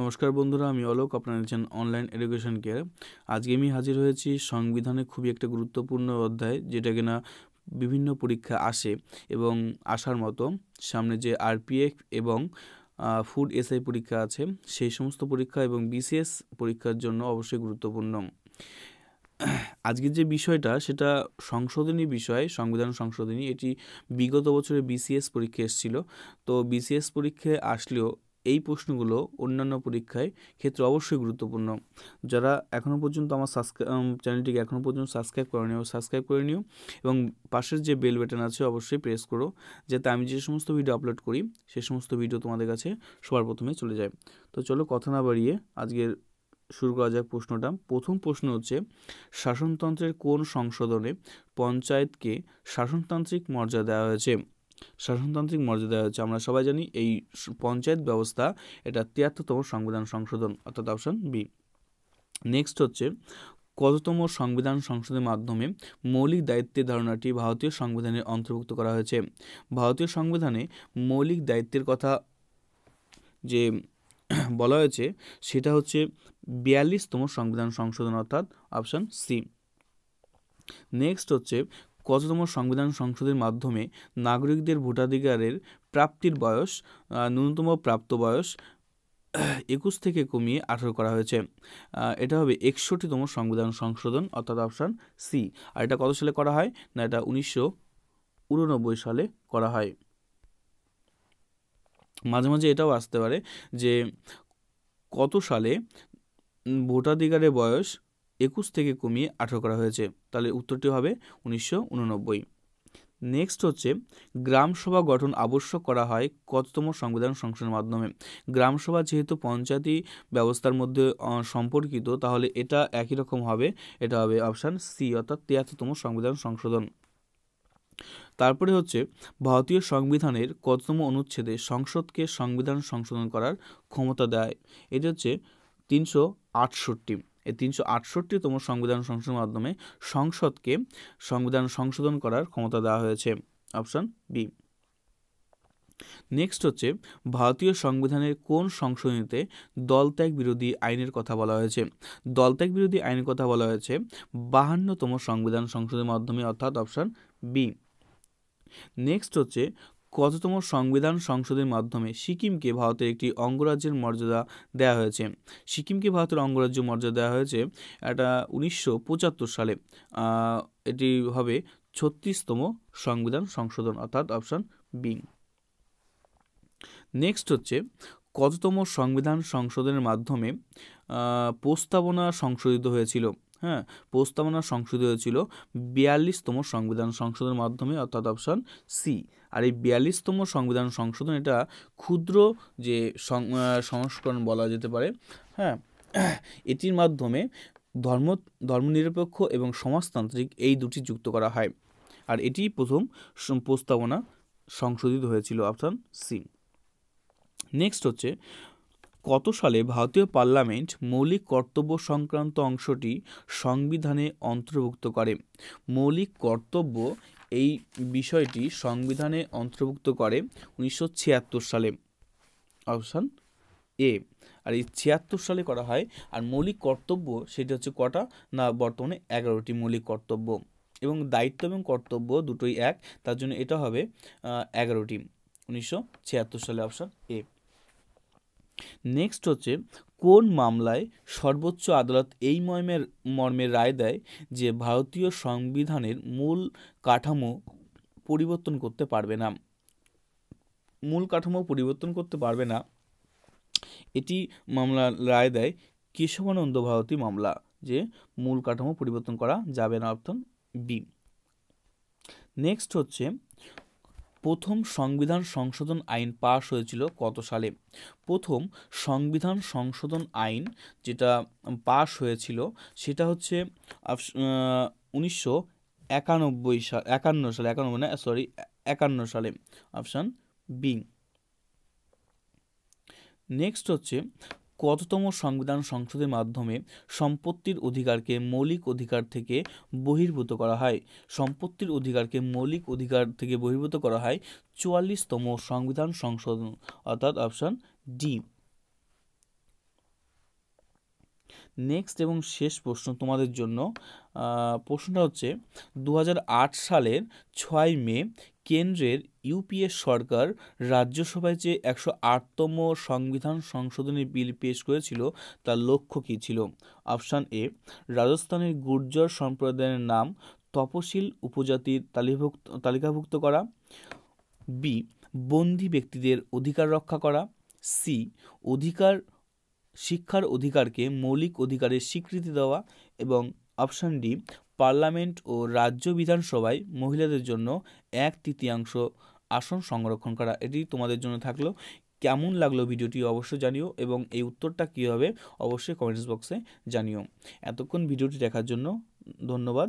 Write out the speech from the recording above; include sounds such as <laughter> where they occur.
নমস্কার বন্ধুরা আমি অলোক আপনারা আছেন অনলাইন এডুকেশন কেয়ার আজকে আমি হাজির হয়েছি সংবিধানে খুবই একটা গুরুত্বপূর্ণ অধ্যায় যেটা কিনা বিভিন্ন পরীক্ষা আসে এবং আসার মতো সামনে যে আরপিএফ এবং ফুড এসআই পরীক্ষা আছে সেই সমস্ত পরীক্ষা এবং বিসিএস পরীক্ষার জন্য অবশ্যই গুরুত্বপূর্ণ আজকের যে বিষয়টা সেটা সংশোধনী বিষয় সংবিধান সংশোধনী এটি বিগত বছরে বিসিএস পরীক্ষা এসেছিল তো বিসিএস পরীক্ষায় আসলেও এই প্রশ্নগুলো অন্যান্য পরীক্ষায় ক্ষেত্রে অবশ্যই গুরুত্বপূর্ণ যারা এখনও পর্যন্ত আমার সাবস্ক্রাইব চ্যানেলটিকে এখনও পর্যন্ত সাবস্ক্রাইব করে নিও সাবস্ক্রাইব করে নিও এবং পাশের যে বেল বাটন আছে অবশ্যই প্রেস করো যাতে আমি যে সমস্ত ভিডিও আপলোড করি সে সমস্ত ভিডিও তোমাদের কাছে সবার প্রথমে চলে যায় তো চলো কথা না বাড়িয়ে আজকের শুরু করা যাক প্রশ্নটা প্রথম প্রশ্ন হচ্ছে শাসনতন্ত্রের কোন সংশোধনে পঞ্চায়েতকে শাসনতান্ত্রিক মর্যাদা দেওয়া হয়েছে শাসনতান্ত্রিক মর্যাদা হচ্ছে আমরা সবাই জানি এই পঞ্চায়েত ব্যবস্থা এটা তিয়াত্তরতম সংবিধান সংশোধন অর্থাৎ অপশন বি নেক্সট হচ্ছে কততম সংবিধান সংশোধনের মাধ্যমে মৌলিক দায়িত্বের ধারণাটি ভারতীয় সংবিধানে অন্তর্ভুক্ত করা হয়েছে ভারতীয় সংবিধানে মৌলিক দায়িত্বের কথা যে <clears throat> বলা হয়েছে সেটা হচ্ছে বিয়াল্লিশতম সংবিধান সংশোধন অর্থাৎ অপশান সি নেক্সট হচ্ছে কততম সংবিধান সংশোধনের মাধ্যমে নাগরিকদের ভোটাধিকারের প্রাপ্তির বয়স ন্যূনতম প্রাপ্ত বয়স একুশ থেকে কমিয়ে আঠারো করা হয়েছে এটা হবে একষট্টিতম সংবিধান সংশোধন অর্থাৎ অপশান সি আর এটা কত সালে করা হয় না এটা উনিশশো উননব্বই সালে করা হয় মাঝে মাঝে এটাও আসতে পারে যে কত সালে ভোটাধিকারের বয়স একুশ থেকে কমিয়ে আঠেরো করা হয়েছে তাহলে উত্তরটি হবে উনিশশো উননব্বই নেক্সট হচ্ছে গ্রামসভা গঠন আবশ্যক করা হয় কততম সংবিধান সংশোধনের মাধ্যমে গ্রামসভা যেহেতু পঞ্চায়েতি ব্যবস্থার মধ্যে সম্পর্কিত তাহলে এটা একই রকম হবে এটা হবে অপশান সি অর্থাৎ তিয়াত্তরতম সংবিধান সংশোধন তারপরে হচ্ছে ভারতীয় সংবিধানের কততম অনুচ্ছেদে সংসদকে সংবিধান সংশোধন করার ক্ষমতা দেয় এটি হচ্ছে তিনশো আটষট্টি এই তিনশো আটষট্টিতম সংবিধান সংশোধনের মাধ্যমে সংসদকে সংবিধান সংশোধন করার ক্ষমতা দেওয়া হয়েছে অপশান বি নেক্সট হচ্ছে ভারতীয় সংবিধানের কোন সংশোধনীতে দলত্যাগ বিরোধী আইনের কথা বলা হয়েছে দলত্যাগ বিরোধী আইনের কথা বলা হয়েছে বাহান্নতম সংবিধান সংশোধনের মাধ্যমে অর্থাৎ অপশান বি নেক্সট হচ্ছে কততম সংবিধান সংসদের মাধ্যমে সিকিমকে ভারতের একটি অঙ্গরাজ্যের মর্যাদা দেওয়া হয়েছে সিকিমকে ভারতের অঙ্গরাজ্য মর্যাদা দেওয়া হয়েছে এটা উনিশশো সালে এটি হবে ছত্রিশতম সংবিধান সংশোধন অর্থাৎ অপশান বি নেক্সট হচ্ছে কততম সংবিধান সংশোধনের মাধ্যমে প্রস্তাবনা সংশোধিত হয়েছিল হ্যাঁ প্রস্তাবনা সংশোধিত হয়েছিল বিয়াল্লিশতম সংবিধান সংশোধনের মাধ্যমে অর্থাৎ অপশান সি আর এই বিয়াল্লিশতম সংবিধান সংশোধন এটা ক্ষুদ্র যে সংস্করণ বলা যেতে পারে হ্যাঁ এটির মাধ্যমে ধর্ম ধর্মনিরপেক্ষ এবং সমাজতান্ত্রিক এই দুটি যুক্ত করা হয় আর এটি প্রথম প্রস্তাবনা সংশোধিত হয়েছিল অপশান সি নেক্সট হচ্ছে কত সালে ভারতীয় পার্লামেন্ট মৌলিক কর্তব্য সংক্রান্ত অংশটি সংবিধানে অন্তর্ভুক্ত করে মৌলিক কর্তব্য এই বিষয়টি সংবিধানে অন্তর্ভুক্ত করে উনিশশো সালে অপশান এ আর এই ছিয়াত্তর সালে করা হয় আর মৌলিক কর্তব্য সেটি হচ্ছে কটা না বর্তমানে এগারোটি মৌলিক কর্তব্য এবং দায়িত্ব এবং কর্তব্য দুটোই এক তার জন্য এটা হবে এগারোটি উনিশশো সালে অপশান এ নেক্সট হচ্ছে কোন মামলায় সর্বোচ্চ আদালত এই মর্মের মর্মে রায় দেয় যে ভারতীয় সংবিধানের মূল কাঠামো পরিবর্তন করতে পারবে না মূল কাঠামো পরিবর্তন করতে পারবে না এটি মামলা রায় দেয় কেশবানন্দ ভারতী মামলা যে মূল কাঠামো পরিবর্তন করা যাবে না অর্থাৎ বি নেক্সট হচ্ছে প্রথম সংবিধান সংশোধন আইন পাশ হয়েছিল কত সালে প্রথম সংবিধান সংশোধন আইন যেটা পাশ হয়েছিল সেটা হচ্ছে উনিশশো একানব্বই সাল একান্ন সালে একানব্বই না মানে, সরি একান্ন সালে অপশান বি নেক্সট হচ্ছে কততম সংবিধান সংসদের মাধ্যমে সম্পত্তির অধিকারকে মৌলিক অধিকার থেকে বহির্ভূত করা হয় সম্পত্তির অধিকারকে মৌলিক অধিকার থেকে বহির্ভূত করা হয় চুয়াল্লিশতম সংবিধান সংশোধন অর্থাৎ অপশান ডি নেক্সট এবং শেষ প্রশ্ন তোমাদের জন্য প্রশ্নটা হচ্ছে দু সালের ছয় মে কেন্দ্রের ইউপিএ সরকার রাজ্যসভায় যে একশো আটতম সংবিধান সংশোধনী বিল পেশ করেছিল তার লক্ষ্য কী ছিল অপশান এ রাজস্থানের গুর্জর সম্প্রদায়ের নাম তপশিল উপজাতির তালিভুক্ত তালিকাভুক্ত করা বি বন্দি ব্যক্তিদের অধিকার রক্ষা করা সি অধিকার শিক্ষার অধিকারকে মৌলিক অধিকারের স্বীকৃতি দেওয়া এবং অপশান ডি পার্লামেন্ট ও রাজ্য বিধানসভায় মহিলাদের জন্য এক তৃতীয়াংশ আসন সংরক্ষণ করা এটি তোমাদের জন্য থাকলো কেমন লাগলো ভিডিওটি অবশ্যই জানিও এবং এই উত্তরটা কী হবে অবশ্যই কমেন্টস বক্সে জানিও এতক্ষণ ভিডিওটি দেখার জন্য ধন্যবাদ